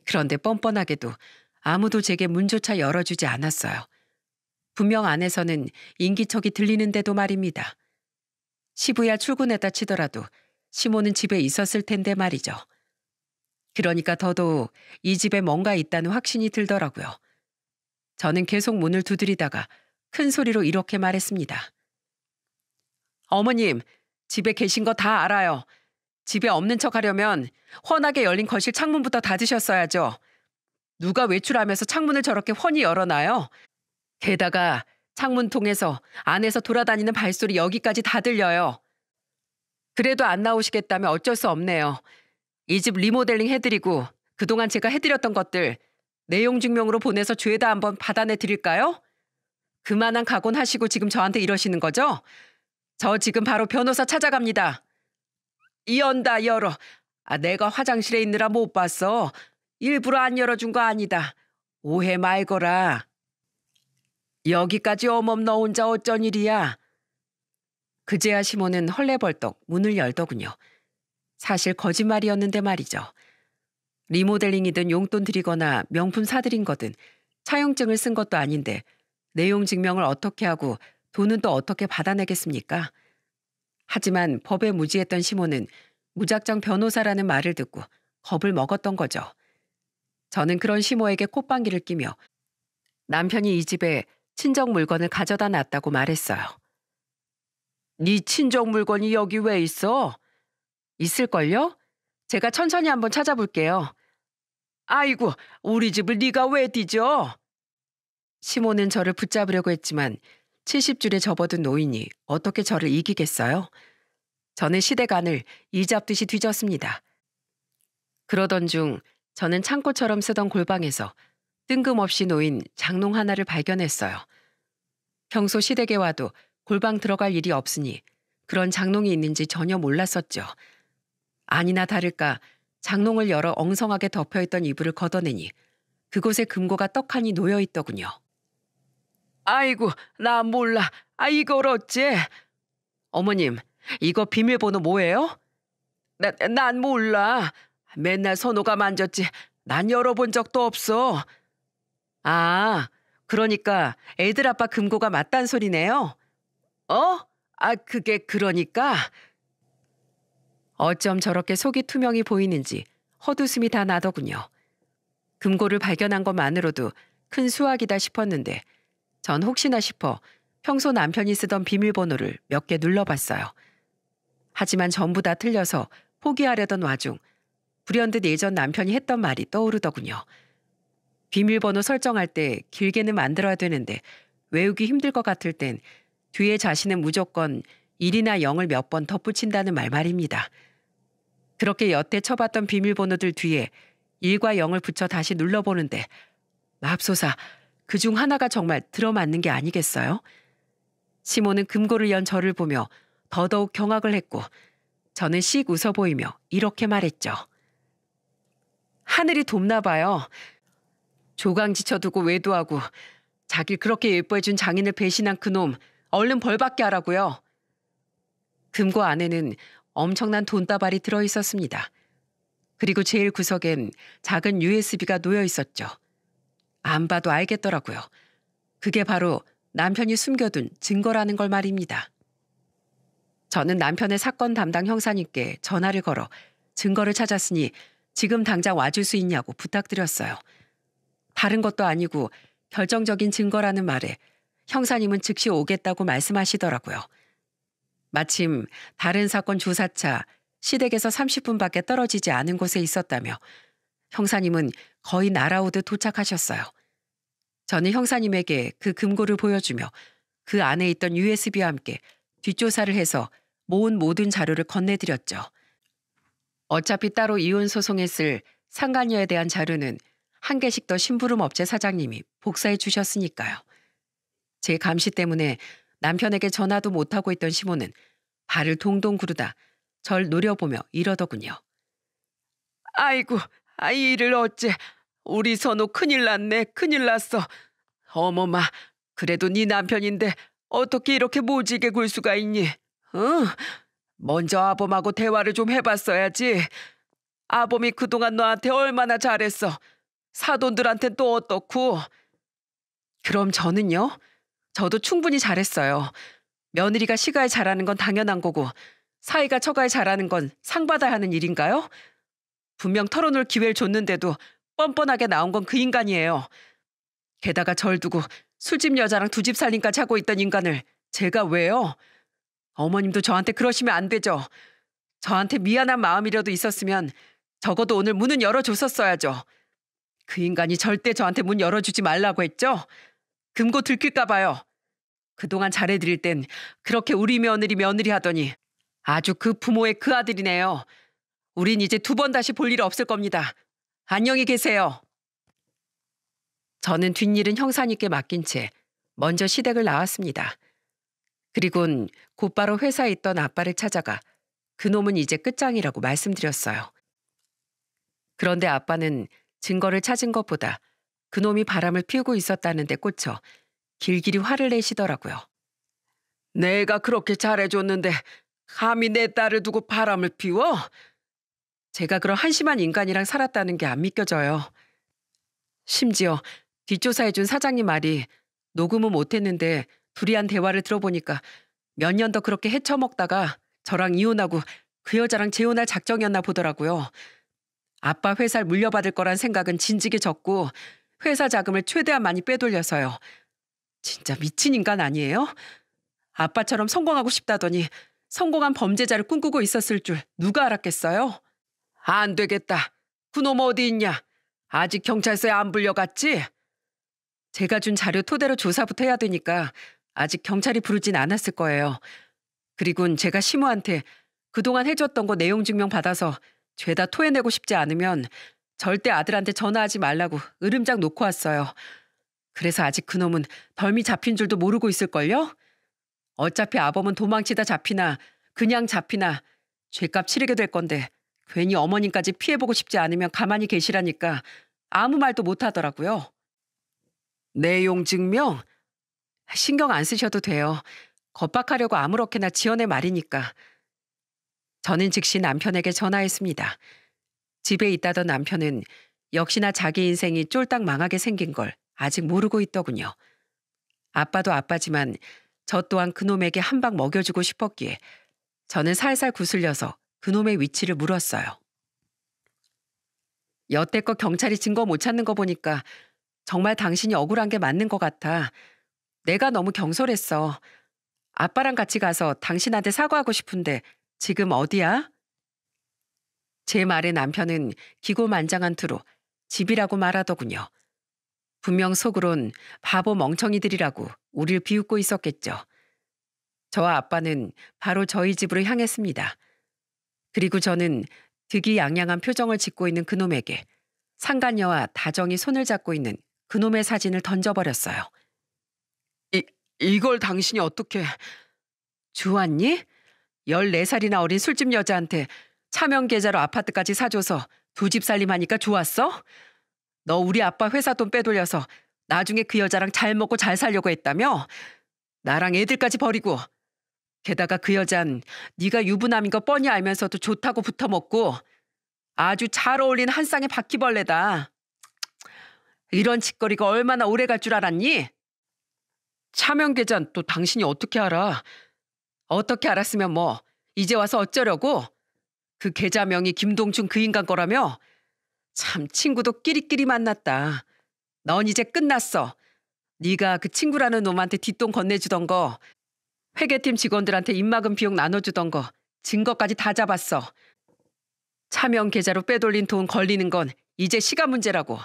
그런데 뻔뻔하게도 아무도 제게 문조차 열어주지 않았어요. 분명 안에서는 인기척이 들리는데도 말입니다. 시부야 출근했다 치더라도 시모는 집에 있었을 텐데 말이죠. 그러니까 더더욱 이 집에 뭔가 있다는 확신이 들더라고요. 저는 계속 문을 두드리다가 큰 소리로 이렇게 말했습니다. 어머님, 집에 계신 거 다 알아요. 집에 없는 척 하려면 훤하게 열린 거실 창문부터 닫으셨어야죠. 누가 외출하면서 창문을 저렇게 훤히 열어놔요? 게다가 창문 통해서 안에서 돌아다니는 발소리 여기까지 다 들려요. 그래도 안 나오시겠다면 어쩔 수 없네요. 이집 리모델링 해드리고 그동안 제가 해드렸던 것들 내용 증명으로 보내서 죄다 한번 받아내 드릴까요? 그만한 각오는 하시고 지금 저한테 이러시는 거죠? 저 지금 바로 변호사 찾아갑니다. 이언다 열어. 아, 내가 화장실에 있느라 못 봤어. 일부러 안 열어준 거 아니다. 오해 말거라. 여기까지 어멈 너 혼자 어쩐 일이야. 그제야 시몬은 헐레벌떡 문을 열더군요. 사실 거짓말이었는데 말이죠. 리모델링이든 용돈 드리거나 명품 사드린 거든 차용증을 쓴 것도 아닌데 내용 증명을 어떻게 하고 돈은 또 어떻게 받아내겠습니까? 하지만 법에 무지했던 시모는 무작정 변호사라는 말을 듣고 겁을 먹었던 거죠. 저는 그런 시모에게 콧방귀를 끼며 남편이 이 집에 친정 물건을 가져다 놨다고 말했어요. 네 친정 물건이 여기 왜 있어? 있을걸요? 제가 천천히 한번 찾아볼게요. 아이고, 우리 집을 네가 왜 뒤져? 시모는 저를 붙잡으려고 했지만 70줄에 접어든 노인이 어떻게 저를 이기겠어요? 저는 시대간을 이잡듯이 뒤졌습니다. 그러던 중 저는 창고처럼 쓰던 골방에서 뜬금없이 놓인 장롱 하나를 발견했어요. 평소 시댁에 와도 골방 들어갈 일이 없으니 그런 장롱이 있는지 전혀 몰랐었죠. 아니나 다를까 장롱을 열어 엉성하게 덮여있던 이불을 걷어내니 그곳에 금고가 떡하니 놓여있더군요. 아이고 나 몰라. 아 이걸 어째? 어머님 이거 비밀번호 뭐예요? 나, 난 몰라. 맨날 선호가 만졌지. 난 열어본 적도 없어. 아, 그러니까 애들 아빠 금고가 맞단 소리네요. 어? 아, 그게 그러니까 어쩜 저렇게 속이 투명히 보이는지 헛웃음이 다 나더군요. 금고를 발견한 것만으로도 큰 수확이다 싶었는데 전 혹시나 싶어 평소 남편이 쓰던 비밀번호를 몇 개 눌러봤어요. 하지만 전부 다 틀려서 포기하려던 와중 불현듯 예전 남편이 했던 말이 떠오르더군요. 비밀번호 설정할 때 길게는 만들어야 되는데 외우기 힘들 것 같을 땐 뒤에 자신은 무조건 1이나 0을 몇 번 덧붙인다는 말 말입니다. 그렇게 여태 쳐봤던 비밀번호들 뒤에 1과 0을 붙여 다시 눌러보는데 맙소사 그 중 하나가 정말 들어맞는 게 아니겠어요? 시몬은 금고를 연 저를 보며 더더욱 경악을 했고 저는 씩 웃어 보이며 이렇게 말했죠. 하늘이 돕나 봐요. 조강지쳐 두고 외도하고 자기 그렇게 예뻐해준 장인을 배신한 그놈 얼른 벌받게 하라고요. 금고 안에는 엄청난 돈다발이 들어 있었습니다. 그리고 제일 구석엔 작은 USB가 놓여 있었죠. 안 봐도 알겠더라고요. 그게 바로 남편이 숨겨둔 증거라는 걸 말입니다. 저는 남편의 사건 담당 형사님께 전화를 걸어 증거를 찾았으니 지금 당장 와줄 수 있냐고 부탁드렸어요. 다른 것도 아니고 결정적인 증거라는 말에 형사님은 즉시 오겠다고 말씀하시더라고요. 마침 다른 사건 조사차 시댁에서 30분밖에 떨어지지 않은 곳에 있었다며 형사님은 거의 날아오듯 도착하셨어요. 저는 형사님에게 그 금고를 보여주며 그 안에 있던 USB와 함께 뒷조사를 해서 모은 모든 자료를 건네드렸죠. 어차피 따로 이혼 소송에 쓸 상간녀에 대한 자료는 한 개씩 더 심부름 업체 사장님이 복사해 주셨으니까요. 제 감시 때문에 남편에게 전화도 못하고 있던 시모는 발을 동동 구르다 절 노려보며 이러더군요. 아이고, 아이를 어째. 우리 선호 큰일 났네, 큰일 났어. 어머마, 그래도 네 남편인데 어떻게 이렇게 모지게 굴 수가 있니? 응, 먼저 아범하고 대화를 좀 해봤어야지. 아범이 그동안 너한테 얼마나 잘했어. 사돈들한텐 또 어떻고. 그럼 저는요? 저도 충분히 잘했어요. 며느리가 시가에 잘하는 건 당연한 거고 사위가 처가에 잘하는 건 상받아야 하는 일인가요? 분명 털어놓을 기회를 줬는데도 뻔뻔하게 나온 건 그 인간이에요. 게다가 절 두고 술집 여자랑 두 집 살림까지 하고 있던 인간을 제가 왜요? 어머님도 저한테 그러시면 안 되죠. 저한테 미안한 마음이라도 있었으면 적어도 오늘 문은 열어줬었어야죠. 그 인간이 절대 저한테 문 열어주지 말라고 했죠? 금고 들킬까 봐요. 그동안 잘해드릴 땐 그렇게 우리 며느리 며느리 하더니 아주 그 부모의 그 아들이네요. 우린 이제 두 번 다시 볼 일 없을 겁니다. 안녕히 계세요. 저는 뒷일은 형사님께 맡긴 채 먼저 시댁을 나왔습니다. 그리곤 곧바로 회사에 있던 아빠를 찾아가 그놈은 이제 끝장이라고 말씀드렸어요. 그런데 아빠는 증거를 찾은 것보다 그놈이 바람을 피우고 있었다는데 꽂혀 길길이 화를 내시더라고요. 내가 그렇게 잘해줬는데 감히 내 딸을 두고 바람을 피워? 제가 그런 한심한 인간이랑 살았다는 게 안 믿겨져요. 심지어 뒷조사해준 사장님 말이 녹음은 못했는데 둘이 한 대화를 들어보니까 몇 년 더 그렇게 헤쳐먹다가 저랑 이혼하고 그 여자랑 재혼할 작정이었나 보더라고요. 아빠 회사를 물려받을 거란 생각은 진지게 적고 회사 자금을 최대한 많이 빼돌려서요. 진짜 미친 인간 아니에요? 아빠처럼 성공하고 싶다더니 성공한 범죄자를 꿈꾸고 있었을 줄 누가 알았겠어요? 안 되겠다. 그 놈 어디 있냐? 아직 경찰서에 안 불려갔지? 제가 준 자료 토대로 조사부터 해야 되니까 아직 경찰이 부르진 않았을 거예요. 그리곤 제가 시모한테 그동안 해줬던 거 내용 증명 받아서 죄다 토해내고 싶지 않으면 절대 아들한테 전화하지 말라고 으름장 놓고 왔어요. 그래서 아직 그놈은 덜미 잡힌 줄도 모르고 있을걸요? 어차피 아범은 도망치다 잡히나 그냥 잡히나 죄값 치르게 될 건데 괜히 어머님까지 피해보고 싶지 않으면 가만히 계시라니까 아무 말도 못하더라고요. 내용 증명? 신경 안 쓰셔도 돼요. 겁박하려고 아무렇게나 지어낸 말이니까. 저는 즉시 남편에게 전화했습니다. 집에 있다던 남편은 역시나 자기 인생이 쫄딱 망하게 생긴 걸 아직 모르고 있더군요. 아빠도 아빠지만 저 또한 그놈에게 한 방 먹여주고 싶었기에 저는 살살 구슬려서 그놈의 위치를 물었어요. 여태껏 경찰이 증거 못 찾는 거 보니까 정말 당신이 억울한 게 맞는 것 같아. 내가 너무 경솔했어. 아빠랑 같이 가서 당신한테 사과하고 싶은데 지금 어디야? 제 말에 남편은 기고만장한 투로 집이라고 말하더군요. 분명 속으론 바보 멍청이들이라고 우릴 비웃고 있었겠죠. 저와 아빠는 바로 저희 집으로 향했습니다. 그리고 저는 득이 양양한 표정을 짓고 있는 그놈에게 상간녀와 다정히 손을 잡고 있는 그놈의 사진을 던져버렸어요. 이, 이걸 당신이 어떻게... 주왔니? 14살이나 어린 술집 여자한테 차명 계좌로 아파트까지 사줘서 두 집 살림하니까 좋았어? 너 우리 아빠 회사 돈 빼돌려서 나중에 그 여자랑 잘 먹고 잘 살려고 했다며? 나랑 애들까지 버리고 게다가 그 여잔 네가 유부남인 거 뻔히 알면서도 좋다고 붙어먹고 아주 잘 어울린 한 쌍의 바퀴벌레다. 이런 짓거리가 얼마나 오래 갈 줄 알았니? 차명 계좌는 또 당신이 어떻게 알아? 어떻게 알았으면 뭐 이제 와서 어쩌려고? 그 계좌명이 김동춘 그 인간 거라며? 참 친구도 끼리끼리 만났다. 넌 이제 끝났어. 네가 그 친구라는 놈한테 뒷돈 건네주던 거, 회계팀 직원들한테 입막음 비용 나눠주던 거, 증거까지 다 잡았어. 차명 계좌로 빼돌린 돈 걸리는 건 이제 시간 문제라고.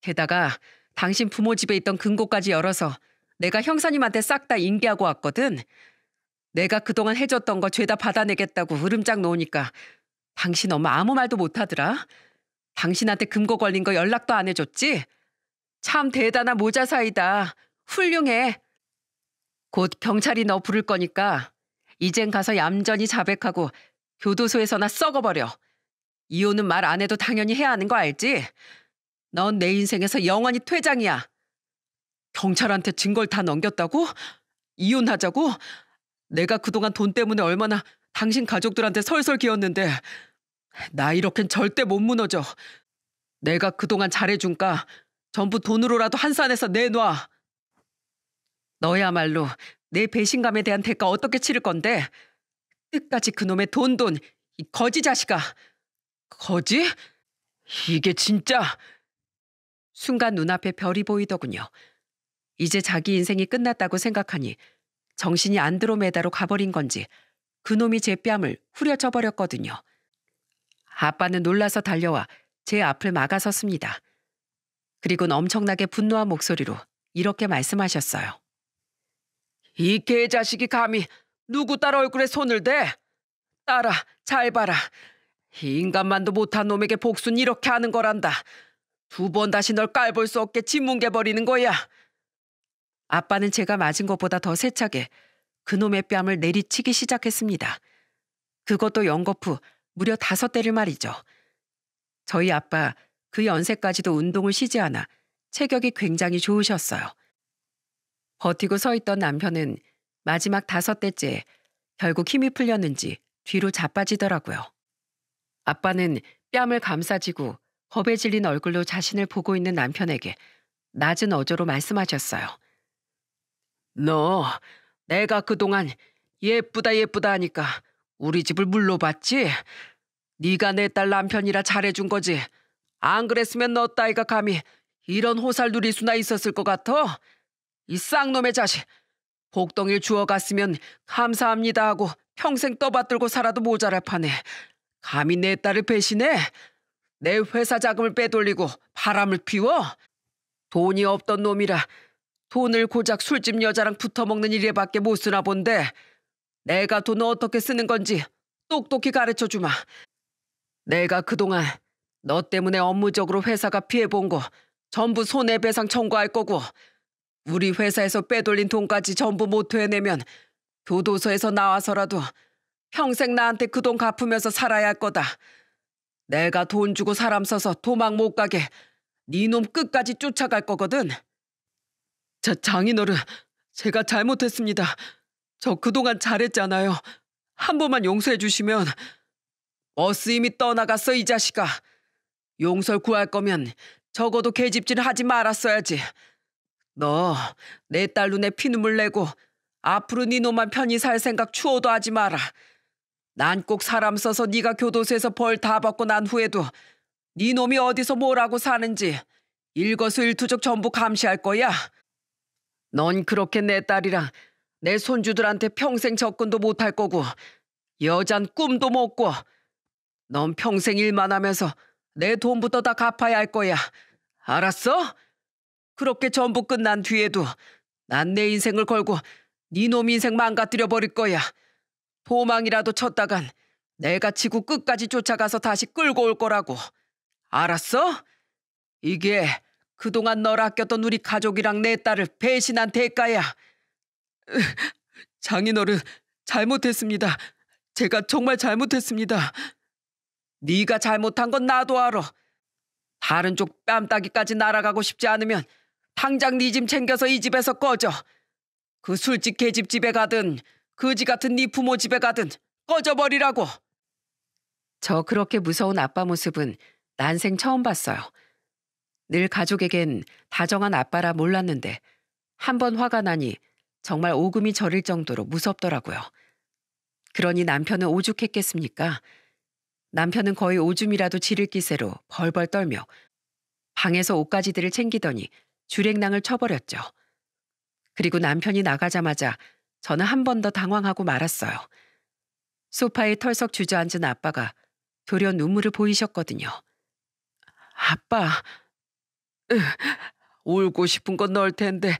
게다가 당신 부모 집에 있던 금고까지 열어서 내가 형사님한테 싹 다 인계하고 왔거든. 내가 그동안 해줬던 거 죄다 받아내겠다고 으름장 놓으니까 당신 엄마 아무 말도 못하더라. 당신한테 금고 걸린 거 연락도 안 해줬지? 참 대단한 모자 사이다. 훌륭해. 곧 경찰이 너 부를 거니까 이젠 가서 얌전히 자백하고 교도소에서나 썩어버려. 이혼은 말 안 해도 당연히 해야 하는 거 알지? 넌 내 인생에서 영원히 퇴장이야. 경찰한테 증거를 다 넘겼다고? 이혼하자고? 내가 그동안 돈 때문에 얼마나 당신 가족들한테 설설 기었는데 나 이렇겐 절대 못 무너져. 내가 그동안 잘해준까 전부 돈으로라도 한산해서 내놔. 너야말로 내 배신감에 대한 대가 어떻게 치를 건데 끝까지 그놈의 돈돈 이 거지 자식아. 거지? 이게 진짜... 순간 눈앞에 별이 보이더군요. 이제 자기 인생이 끝났다고 생각하니 정신이 안드로메다로 가버린 건지 그놈이 제 뺨을 후려쳐 버렸거든요. 아빠는 놀라서 달려와 제 앞을 막아섰습니다. 그리고는 엄청나게 분노한 목소리로 이렇게 말씀하셨어요. 이 개자식이 감히 누구 딸 얼굴에 손을 대? 따라 잘 봐라. 인간만도 못한 놈에게 복순 이렇게 하는 거란다. 두 번 다시 널 깔볼 수 없게 짓뭉개 버리는 거야. 아빠는 제가 맞은 것보다 더 세차게 그놈의 뺨을 내리치기 시작했습니다. 그것도 연거푸 무려 다섯 대를 말이죠. 저희 아빠 그 연세까지도 운동을 쉬지 않아 체격이 굉장히 좋으셨어요. 버티고 서 있던 남편은 마지막 다섯 대째 결국 힘이 풀렸는지 뒤로 자빠지더라고요. 아빠는 뺨을 감싸지고 겁에 질린 얼굴로 자신을 보고 있는 남편에게 낮은 어조로 말씀하셨어요. 너 내가 그동안 예쁘다 예쁘다 하니까 우리 집을 물러 봤지? 네가 내 딸 남편이라 잘해준 거지. 안 그랬으면 너 따위가 감히 이런 호살 누릴 수나 있었을 것 같아? 이 쌍놈의 자식. 복덩이를 주워갔으면 감사합니다 하고 평생 떠받들고 살아도 모자랄 판에 감히 내 딸을 배신해? 내 회사 자금을 빼돌리고 바람을 피워? 돈이 없던 놈이라 돈을 고작 술집 여자랑 붙어먹는 일에밖에 못 쓰나 본데 내가 돈을 어떻게 쓰는 건지 똑똑히 가르쳐주마. 내가 그동안 너 때문에 업무적으로 회사가 피해본 거 전부 손해배상 청구할 거고 우리 회사에서 빼돌린 돈까지 전부 못해내면 교도소에서 나와서라도 평생 나한테 그 돈 갚으면서 살아야 할 거다. 내가 돈 주고 사람 써서 도망 못 가게 네 놈 끝까지 쫓아갈 거거든. 자, 장인어른, 제가 잘못했습니다. 저 그동안 잘했잖아요. 한 번만 용서해 주시면 버스 이미 떠나갔어 이 자식아. 용서를 구할 거면 적어도 개집질 하지 말았어야지. 너 내 딸 눈에 피눈물 내고 앞으로 네 놈만 편히 살 생각 추호도 하지 마라. 난 꼭 사람 써서 네가 교도소에서 벌 다 받고 난 후에도 네 놈이 어디서 뭐라고 사는지 일거수일투족 전부 감시할 거야. 넌 그렇게 내 딸이라 내 손주들한테 평생 접근도 못할 거고 여잔 꿈도 못 꿔. 넌 평생 일만 하면서 내 돈부터 다 갚아야 할 거야. 알았어? 그렇게 전부 끝난 뒤에도 난 내 인생을 걸고 니놈 네 인생 망가뜨려 버릴 거야. 도망이라도 쳤다간 내가 지구 끝까지 쫓아가서 다시 끌고 올 거라고. 알았어? 이게 그동안 널 아꼈던 우리 가족이랑 내 딸을 배신한 대가야. 장인어른, 잘못했습니다. 제가 정말 잘못했습니다. 네가 잘못한 건 나도 알아. 다른 쪽 뺨따기까지 날아가고 싶지 않으면 당장 네 짐 챙겨서 이 집에서 꺼져. 그 술집 개집 집에 가든 그지 같은 네 부모 집에 가든 꺼져버리라고. 저 그렇게 무서운 아빠 모습은 난생 처음 봤어요. 늘 가족에겐 다정한 아빠라 몰랐는데 한 번 화가 나니 정말 오금이 저릴 정도로 무섭더라고요. 그러니 남편은 오죽했겠습니까? 남편은 거의 오줌이라도 지를 기세로 벌벌 떨며 방에서 옷가지들을 챙기더니 주랭낭을 쳐버렸죠. 그리고 남편이 나가자마자 저는 한 번 더 당황하고 말았어요. 소파에 털썩 주저앉은 아빠가 돌연 눈물을 보이셨거든요. 아빠, 으, 울고 싶은 건 널 텐데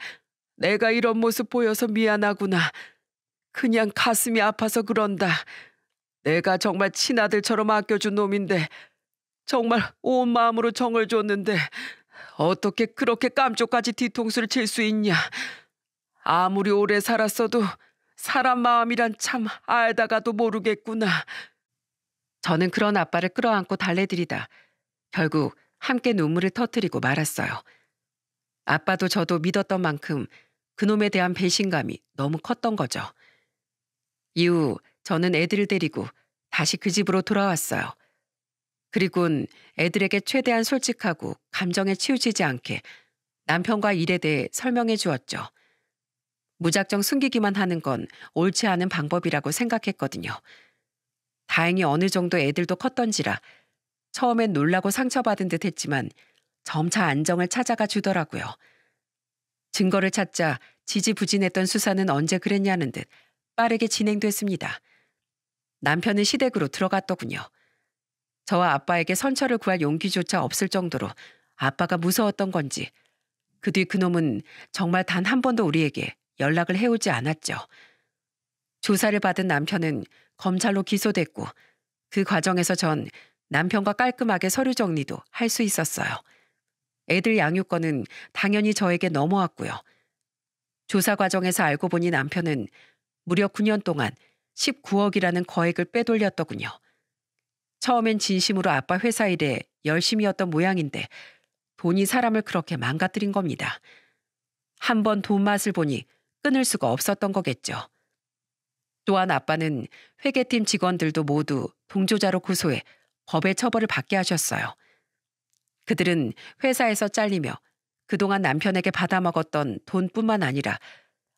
내가 이런 모습 보여서 미안하구나. 그냥 가슴이 아파서 그런다. 내가 정말 친아들처럼 아껴준 놈인데 정말 온 마음으로 정을 줬는데 어떻게 그렇게 깜쪽까지 뒤통수를 칠 수 있냐. 아무리 오래 살았어도 사람 마음이란 참 알다가도 모르겠구나. 저는 그런 아빠를 끌어안고 달래드리다 결국 함께 눈물을 터뜨리고 말았어요. 아빠도 저도 믿었던 만큼 그놈에 대한 배신감이 너무 컸던 거죠. 이후 저는 애들을 데리고 다시 그 집으로 돌아왔어요. 그리곤 애들에게 최대한 솔직하고 감정에 치우치지 않게 남편과 일에 대해 설명해 주었죠. 무작정 숨기기만 하는 건 옳지 않은 방법이라고 생각했거든요. 다행히 어느 정도 애들도 컸던지라 처음엔 놀라고 상처받은 듯 했지만 점차 안정을 찾아가 주더라고요. 증거를 찾자 지지부진했던 수사는 언제 그랬냐는 듯 빠르게 진행됐습니다. 남편은 시댁으로 들어갔더군요. 저와 아빠에게 선처를 구할 용기조차 없을 정도로 아빠가 무서웠던 건지 그 뒤 그놈은 정말 단 한 번도 우리에게 연락을 해오지 않았죠. 조사를 받은 남편은 검찰로 기소됐고 그 과정에서 전 남편과 깔끔하게 서류 정리도 할 수 있었어요. 애들 양육권은 당연히 저에게 넘어왔고요. 조사 과정에서 알고 보니 남편은 무려 9년 동안 19억이라는 거액을 빼돌렸더군요. 처음엔 진심으로 아빠 회사 일에 열심히였던 모양인데 돈이 사람을 그렇게 망가뜨린 겁니다. 한 번 돈 맛을 보니 끊을 수가 없었던 거겠죠. 또한 아빠는 회계팀 직원들도 모두 동조자로 구소해 법의 처벌을 받게 하셨어요. 그들은 회사에서 잘리며 그동안 남편에게 받아먹었던 돈뿐만 아니라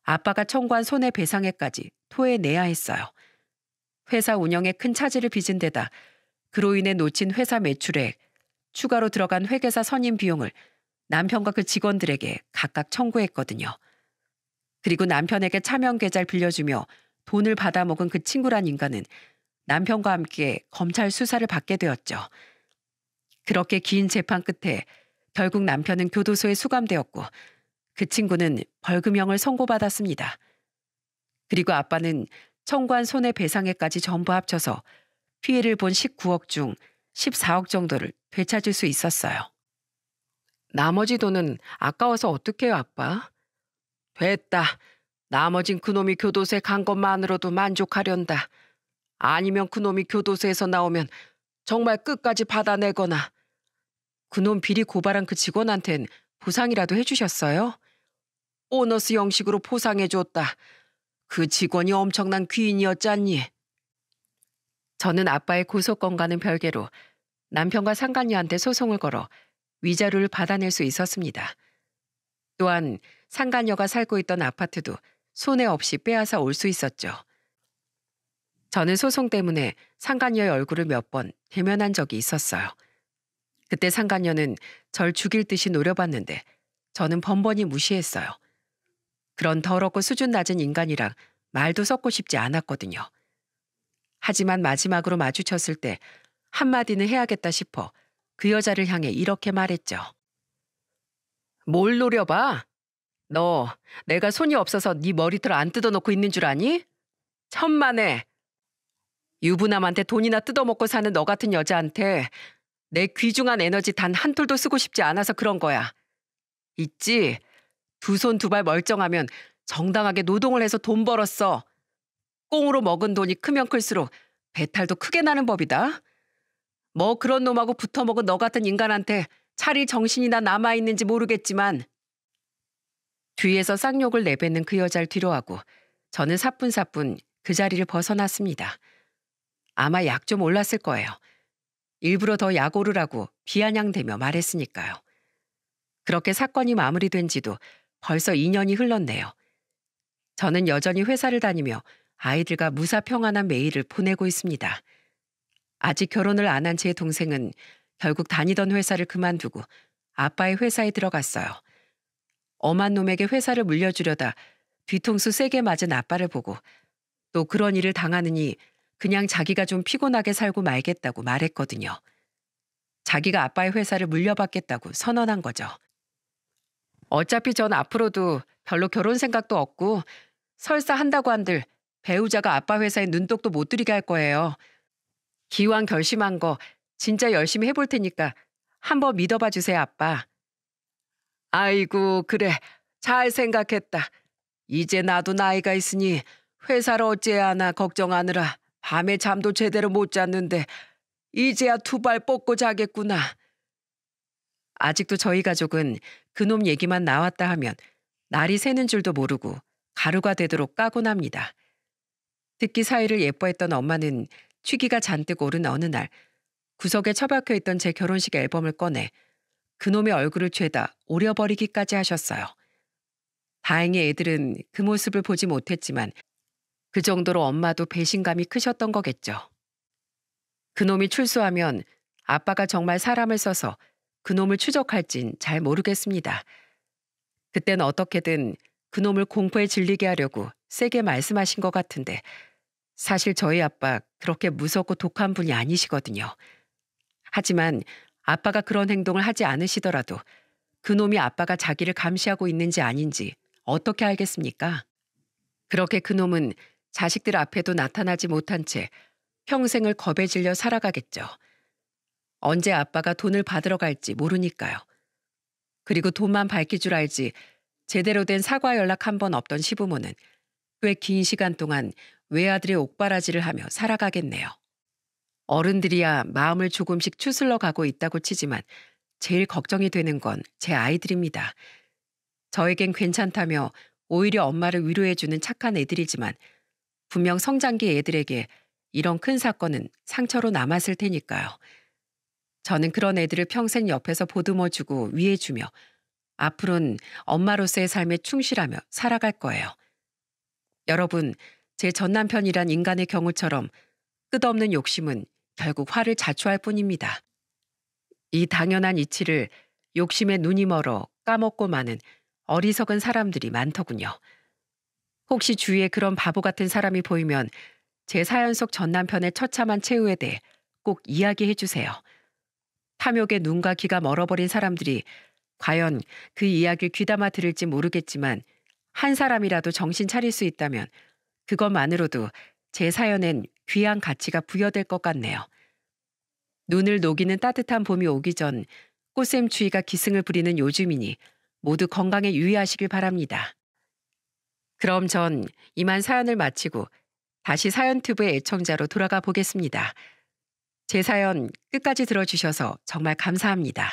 아빠가 청구한 손해배상액까지 토해내야 했어요. 회사 운영에 큰 차질을 빚은 데다 그로 인해 놓친 회사 매출액, 추가로 들어간 회계사 선임 비용을 남편과 그 직원들에게 각각 청구했거든요. 그리고 남편에게 차명 계좌를 빌려주며 돈을 받아먹은 그 친구란 인간은 남편과 함께 검찰 수사를 받게 되었죠. 그렇게 긴 재판 끝에 결국 남편은 교도소에 수감되었고 그 친구는 벌금형을 선고받았습니다. 그리고 아빠는 청구한 손해배상액까지 전부 합쳐서 피해를 본 19억 중 14억 정도를 되찾을 수 있었어요. 나머지 돈은 아까워서 어떡해요, 아빠? 됐다. 나머진 그놈이 교도소에 간 것만으로도 만족하련다. 아니면 그놈이 교도소에서 나오면 정말 끝까지 받아내거나 그 놈 비리 고발한 그 직원한텐 보상이라도 해주셨어요? 보너스 형식으로 포상해줬다. 그 직원이 엄청난 귀인이었잖니. 저는 아빠의 고소건과는 별개로 남편과 상간녀한테 소송을 걸어 위자료를 받아낼 수 있었습니다. 또한 상간녀가 살고 있던 아파트도 손해 없이 빼앗아 올 수 있었죠. 저는 소송 때문에 상간녀의 얼굴을 몇 번 대면한 적이 있었어요. 그때 상간녀는 절 죽일 듯이 노려봤는데 저는 번번이 무시했어요. 그런 더럽고 수준 낮은 인간이랑 말도 섞고 싶지 않았거든요. 하지만 마지막으로 마주쳤을 때 한마디는 해야겠다 싶어 그 여자를 향해 이렇게 말했죠. 뭘 노려봐? 너 내가 손이 없어서 네 머리털 안 뜯어놓고 있는 줄 아니? 천만에 유부남한테 돈이나 뜯어먹고 사는 너 같은 여자한테 내 귀중한 에너지 단 한 톨도 쓰고 싶지 않아서 그런 거야. 있지? 두 손 두 발 멀쩡하면 정당하게 노동을 해서 돈 벌었어. 꽁으로 먹은 돈이 크면 클수록 배탈도 크게 나는 법이다. 뭐 그런 놈하고 붙어먹은 너 같은 인간한테 차리 정신이나 남아있는지 모르겠지만 뒤에서 쌍욕을 내뱉는 그 여자를 뒤로하고 저는 사뿐사뿐 그 자리를 벗어났습니다. 아마 약 좀 올랐을 거예요. 일부러 더 약 오르라고 비아냥대며 말했으니까요. 그렇게 사건이 마무리된 지도 벌써 2년이 흘렀네요. 저는 여전히 회사를 다니며 아이들과 무사 평안한 매일을 보내고 있습니다. 아직 결혼을 안 한 제 동생은 결국 다니던 회사를 그만두고 아빠의 회사에 들어갔어요. 엄한 놈에게 회사를 물려주려다 뒤통수 세게 맞은 아빠를 보고 또 그런 일을 당하느니 그냥 자기가 좀 피곤하게 살고 말겠다고 말했거든요. 자기가 아빠의 회사를 물려받겠다고 선언한 거죠. 어차피 전 앞으로도 별로 결혼 생각도 없고 설사 한다고 한들 배우자가 아빠 회사에 눈독도 못 들이게 할 거예요. 기왕 결심한 거 진짜 열심히 해볼 테니까 한번 믿어봐 주세요, 아빠. 아이고, 그래. 잘 생각했다. 이제 나도 나이가 있으니 회사를 어찌해야 하나 걱정하느라 밤에 잠도 제대로 못 잤는데 이제야 두 발 뻗고 자겠구나. 아직도 저희 가족은 그놈 얘기만 나왔다 하면 날이 새는 줄도 모르고 가루가 되도록 까곤 합니다. 듣기 사이를 예뻐했던 엄마는 취기가 잔뜩 오른 어느 날 구석에 처박혀 있던 제 결혼식 앨범을 꺼내 그놈의 얼굴을 죄다 오려버리기까지 하셨어요. 다행히 애들은 그 모습을 보지 못했지만 그 정도로 엄마도 배신감이 크셨던 거겠죠. 그놈이 출소하면 아빠가 정말 사람을 써서 그놈을 추적할진 잘 모르겠습니다. 그땐 어떻게든 그놈을 공포에 질리게 하려고 세게 말씀하신 것 같은데 사실 저희 아빠 그렇게 무섭고 독한 분이 아니시거든요. 하지만 아빠가 그런 행동을 하지 않으시더라도 그놈이 아빠가 자기를 감시하고 있는지 아닌지 어떻게 알겠습니까? 그렇게 그놈은 자식들 앞에도 나타나지 못한 채 평생을 겁에 질려 살아가겠죠. 언제 아빠가 돈을 받으러 갈지 모르니까요. 그리고 돈만 밝힐 줄 알지 제대로 된 사과 연락 한 번 없던 시부모는 꽤 긴 시간 동안 외아들의 옥바라지를 하며 살아가겠네요. 어른들이야 마음을 조금씩 추슬러 가고 있다고 치지만 제일 걱정이 되는 건 제 아이들입니다. 저에겐 괜찮다며 오히려 엄마를 위로해주는 착한 애들이지만 분명 성장기 애들에게 이런 큰 사건은 상처로 남았을 테니까요. 저는 그런 애들을 평생 옆에서 보듬어주고 위해주며 앞으로는 엄마로서의 삶에 충실하며 살아갈 거예요. 여러분, 제 전 남편이란 인간의 경우처럼 끝없는 욕심은 결국 화를 자초할 뿐입니다. 이 당연한 이치를 욕심에 눈이 멀어 까먹고 마는 어리석은 사람들이 많더군요. 혹시 주위에 그런 바보 같은 사람이 보이면 제 사연 속 전 남편의 처참한 최후에 대해 꼭 이야기해 주세요. 탐욕에 눈과 귀가 멀어버린 사람들이 과연 그 이야기를 귀담아 들을지 모르겠지만 한 사람이라도 정신 차릴 수 있다면 그것만으로도 제 사연엔 귀한 가치가 부여될 것 같네요. 눈을 녹이는 따뜻한 봄이 오기 전 꽃샘추위가 기승을 부리는 요즘이니 모두 건강에 유의하시길 바랍니다. 그럼 전 이만 사연을 마치고 다시 사연튜브의 애청자로 돌아가 보겠습니다. 제 사연 끝까지 들어주셔서 정말 감사합니다.